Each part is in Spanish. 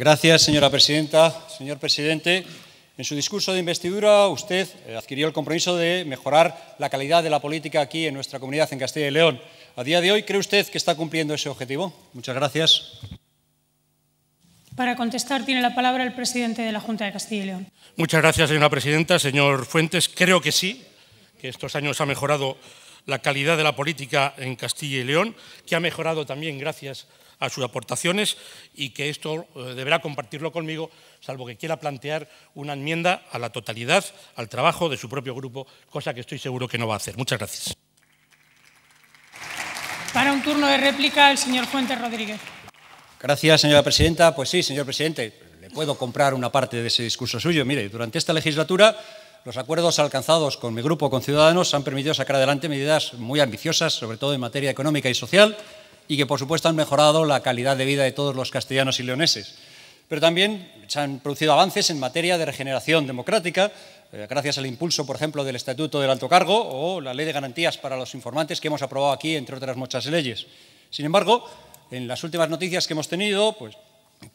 Gracias, señora presidenta. Señor presidente, en su discurso de investidura usted eh, adquirió el compromiso de mejorar la calidad de la política aquí en nuestra comunidad, en Castilla y León. A día de hoy, ¿cree usted que está cumpliendo ese objetivo? Muchas gracias. Para contestar tiene la palabra el presidente de la Junta de Castilla y León. Muchas gracias, señora presidenta. Señor Fuentes, creo que sí, que estos años ha mejorado la calidad de la política en Castilla y León, que ha mejorado también gracias a a sus aportaciones y que esto eh, deberá compartirlo conmigo, salvo que quiera plantear una enmienda a la totalidad, al trabajo de su propio grupo, cosa que estoy seguro que no va a hacer. Muchas gracias. Para un turno de réplica, el señor Fuentes Rodríguez. Gracias, señora presidenta. Pues sí, señor presidente, le puedo comprar una parte de ese discurso suyo. Mire, durante esta legislatura los acuerdos alcanzados con mi grupo, con Ciudadanos, han permitido sacar adelante medidas muy ambiciosas, sobre todo en materia económica y social, y que por supuesto han mejorado la calidad de vida de todos los castellanos y leoneses. Pero también se han producido avances en materia de regeneración democrática, eh, gracias al impulso, por ejemplo, del Estatuto del Alto Cargo o la Ley de Garantías para los Informantes que hemos aprobado aquí, entre otras muchas leyes. Sin embargo, en las últimas noticias que hemos tenido, pues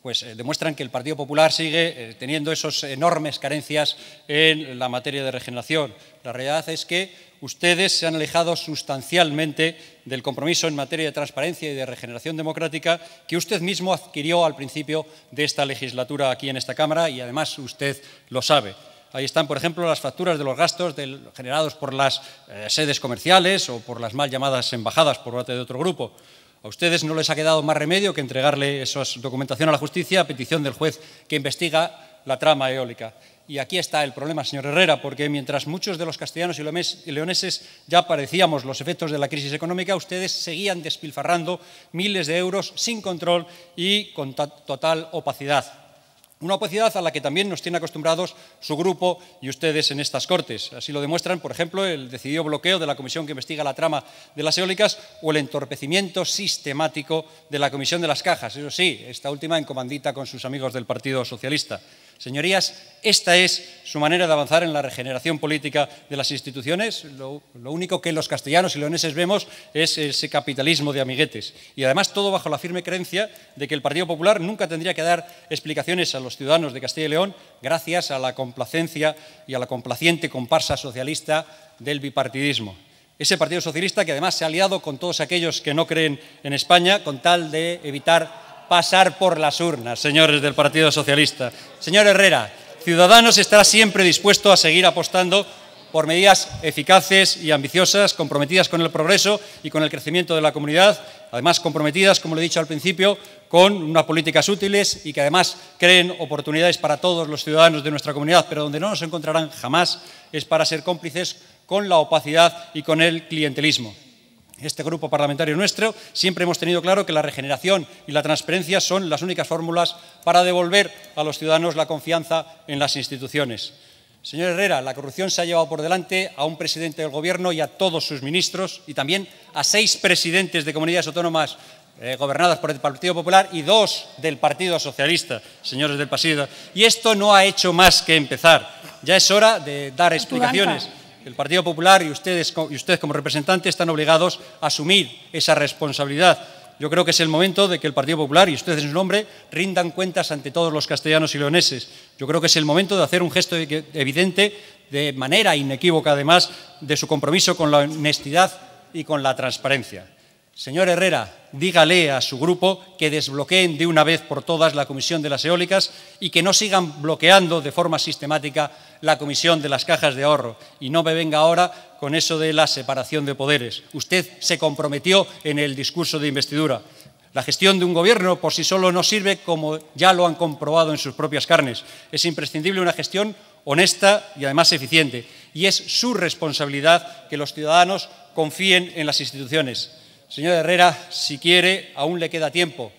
pues eh, demuestran que el Partido Popular sigue eh, teniendo esas enormes carencias en la materia de regeneración. La realidad es que ustedes se han alejado sustancialmente del compromiso en materia de transparencia y de regeneración democrática que usted mismo adquirió al principio de esta legislatura aquí en esta Cámara y además usted lo sabe. Ahí están, por ejemplo, las facturas de los gastos generados por las eh, sedes comerciales o por las mal llamadas embajadas por parte de otro grupo. A ustedes no les ha quedado más remedio que entregarle esa documentación a la justicia a petición del juez que investiga la trama eólica. Y aquí está el problema, señor Herrera, porque mientras muchos de los castellanos y leoneses ya parecíamos los efectos de la crisis económica, ustedes seguían despilfarrando miles de euros sin control y con total opacidad. Una opacidad a la que también nos tiene acostumbrados su grupo y ustedes en estas Cortes. Así lo demuestran, por ejemplo, el decidido bloqueo de la comisión que investiga la trama de las eólicas o el entorpecimiento sistemático de la comisión de las cajas. Eso sí, esta última en comandita con sus amigos del Partido Socialista. Señorías, esta es su manera de avanzar en la regeneración política de las instituciones. Lo, único que los castellanos y leoneses vemos es ese capitalismo de amiguetes. Y además todo bajo la firme creencia de que el Partido Popular nunca tendría que dar explicaciones a los ciudadanos de Castilla y León gracias a la complacencia y a la complaciente comparsa socialista del bipartidismo. Ese Partido Socialista que además se ha aliado con todos aquellos que no creen en España con tal de evitar pasar por las urnas, señores del Partido Socialista. Señor Herrera, Ciudadanos estará siempre dispuesto a seguir apostando por medidas eficaces y ambiciosas, comprometidas con el progreso y con el crecimiento de la comunidad, además comprometidas, como le he dicho al principio, con unas políticas útiles y que además creen oportunidades para todos los ciudadanos de nuestra comunidad, pero donde no nos encontrarán jamás es para ser cómplices con la opacidad y con el clientelismo este grupo parlamentario nuestro, siempre hemos tenido claro que la regeneración y la transparencia son las únicas fórmulas para devolver a los ciudadanos la confianza en las instituciones. Señor Herrera, la corrupción se ha llevado por delante a un presidente del Gobierno y a todos sus ministros y también a seis presidentes de comunidades autónomas eh, gobernadas por el Partido Popular y dos del Partido Socialista, señores del Partido. Y esto no ha hecho más que empezar. Ya es hora de dar explicaciones el Partido Popular y ustedes y ustedes como representantes están obligados a asumir esa responsabilidad. Yo creo que es el momento de que el Partido Popular y ustedes en su nombre rindan cuentas ante todos los castellanos y leoneses. Yo creo que es el momento de hacer un gesto evidente, de manera inequívoca además, de su compromiso con la honestidad y con la transparencia. Señor Herrera, dígale a su grupo que desbloqueen de una vez por todas la Comisión de las Eólicas y que no sigan bloqueando de forma sistemática la Comisión de las Cajas de Ahorro. Y no me venga ahora con eso de la separación de poderes. Usted se comprometió en el discurso de investidura. La gestión de un gobierno por sí solo no sirve como ya lo han comprobado en sus propias carnes. Es imprescindible una gestión honesta y además eficiente. Y es su responsabilidad que los ciudadanos confíen en las instituciones. Señor Herrera, si quiere, aún le queda tiempo.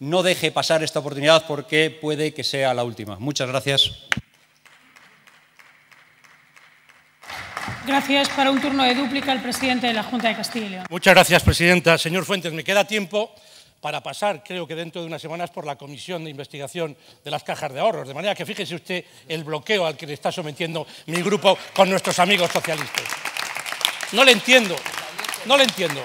No deje pasar esta oportunidad porque puede que sea la última. Muchas gracias. Gracias. Para un turno de dúplica, el presidente de la Junta de Castilla Muchas gracias, presidenta. Señor Fuentes, me queda tiempo para pasar, creo que dentro de unas semanas, por la Comisión de Investigación de las Cajas de Ahorros. De manera que fíjese usted el bloqueo al que le está sometiendo mi grupo con nuestros amigos socialistas. No le entiendo, no le entiendo.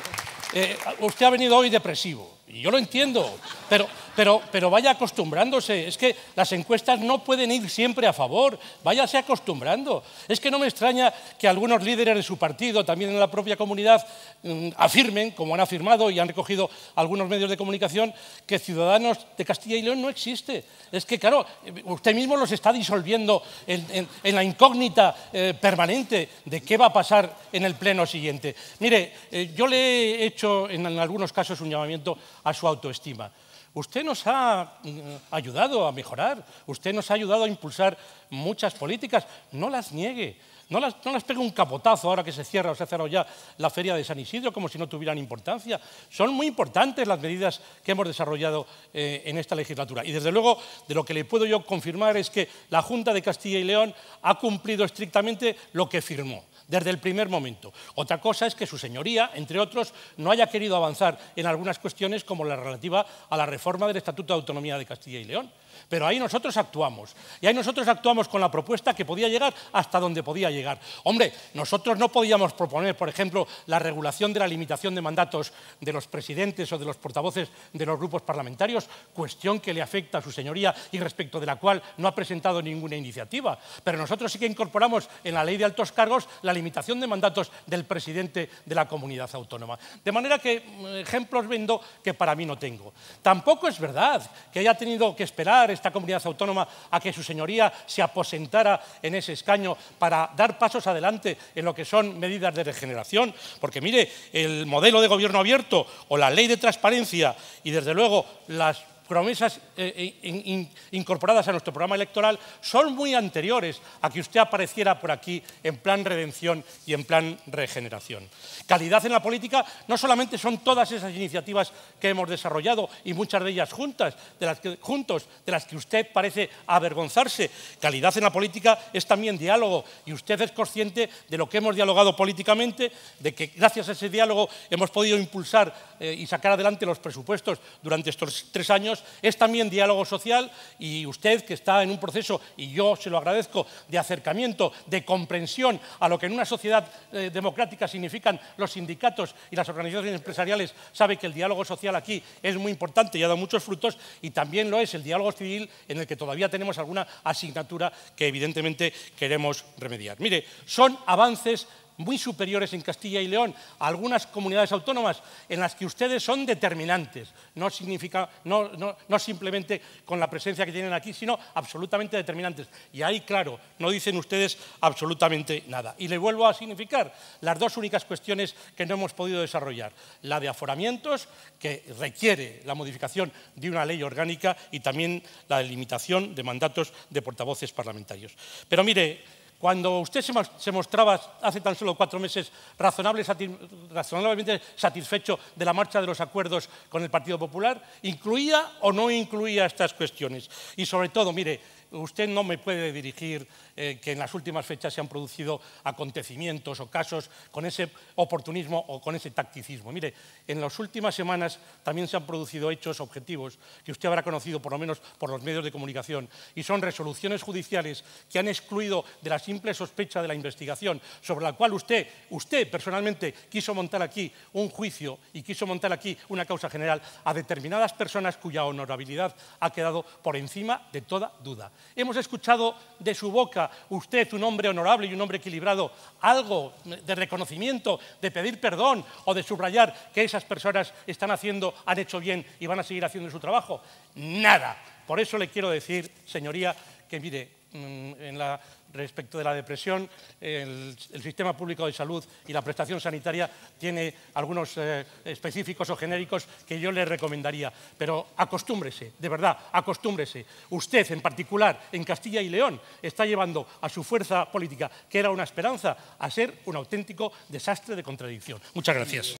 Eh, usted ha venido hoy depresivo. Y yo lo entiendo, pero, vaya acostumbrándose. Es que las encuestas no pueden ir siempre a favor, váyase acostumbrando. Es que no me extraña que algunos líderes de su partido, también en la propia comunidad, mm, afirmen, como han afirmado y han recogido algunos medios de comunicación, que Ciudadanos de Castilla y León no existe. Es que, claro, usted mismo los está disolviendo en, la incógnita eh, permanente de qué va a pasar en el pleno siguiente. Mire, eh, yo le he hecho en algunos casos un llamamiento a su autoestima. Usted nos ha mm, ayudado a mejorar, usted nos ha ayudado a impulsar muchas políticas, no las niegue, no las, no las pegue un capotazo ahora que se cierra o se ha cerrado ya la feria de San Isidro como si no tuvieran importancia. Son muy importantes las medidas que hemos desarrollado eh, en esta legislatura. Y desde luego, de lo que le puedo yo confirmar es que la Junta de Castilla y León ha cumplido estrictamente lo que firmó desde el primer momento. Otra cosa es que su señoría, entre otros, no haya querido avanzar en algunas cuestiones como la relativa a la reforma del Estatuto de Autonomía de Castilla y León pero ahí nosotros actuamos. Y ahí nosotros actuamos con la propuesta que podía llegar hasta donde podía llegar. Hombre, nosotros no podíamos proponer, por ejemplo, la regulación de la limitación de mandatos de los presidentes o de los portavoces de los grupos parlamentarios, cuestión que le afecta a su señoría y respecto de la cual no ha presentado ninguna iniciativa. Pero nosotros sí que incorporamos en la ley de altos cargos la limitación de mandatos del presidente de la comunidad autónoma. De manera que mm, ejemplos vendo que para mí no tengo. Tampoco es verdad que haya tenido que esperar esta comunidad autónoma a que su señoría se aposentara en ese escaño para dar pasos adelante en lo que son medidas de regeneración, porque mire, el modelo de gobierno abierto o la ley de transparencia y desde luego las promesas eh, eh, incorporadas a nuestro programa electoral son muy anteriores a que usted apareciera por aquí en plan redención y en plan regeneración. Calidad en la política no solamente son todas esas iniciativas que hemos desarrollado y muchas de ellas juntas, de las que, juntos, de las que usted parece avergonzarse. Calidad en la política es también diálogo y usted es consciente de lo que hemos dialogado políticamente, de que gracias a ese diálogo hemos podido impulsar eh, y sacar adelante los presupuestos durante estos tres años es también diálogo social y usted que está en un proceso, y yo se lo agradezco, de acercamiento, de comprensión a lo que en una sociedad eh, democrática significan los sindicatos y las organizaciones empresariales, sabe que el diálogo social aquí es muy importante y ha dado muchos frutos y también lo es el diálogo civil en el que todavía tenemos alguna asignatura que evidentemente queremos remediar. Mire, son avances muy superiores en Castilla y León algunas comunidades autónomas en las que ustedes son determinantes, no, significa, no, no, no simplemente con la presencia que tienen aquí, sino absolutamente determinantes. Y ahí, claro, no dicen ustedes absolutamente nada. Y le vuelvo a significar las dos únicas cuestiones que no hemos podido desarrollar. La de aforamientos, que requiere la modificación de una ley orgánica y también la delimitación de mandatos de portavoces parlamentarios. Pero mire, cuando usted se mostraba hace tan solo cuatro meses razonablemente satisfecho de la marcha de los acuerdos con el Partido Popular, ¿incluía o no incluía estas cuestiones? Y sobre todo, mire, usted no me puede dirigir eh, que en las últimas fechas se han producido acontecimientos o casos con ese oportunismo o con ese tacticismo. Mire, en las últimas semanas también se han producido hechos objetivos que usted habrá conocido por lo menos por los medios de comunicación y son resoluciones judiciales que han excluido de la simple sospecha de la investigación sobre la cual usted, usted personalmente quiso montar aquí un juicio y quiso montar aquí una causa general a determinadas personas cuya honorabilidad ha quedado por encima de toda duda. Hemos escuchado de su boca, usted, un hombre honorable y un hombre equilibrado, algo de reconocimiento, de pedir perdón o de subrayar que esas personas están haciendo, han hecho bien y van a seguir haciendo su trabajo. Nada. Por eso le quiero decir, señoría, que mire, mm, en la respecto de la depresión, el, sistema público de salud y la prestación sanitaria tiene algunos eh, específicos o genéricos que yo le recomendaría. Pero acostúmbrese, de verdad, acostúmbrese. Usted, en particular, en Castilla y León, está llevando a su fuerza política, que era una esperanza, a ser un auténtico desastre de contradicción. Muchas gracias.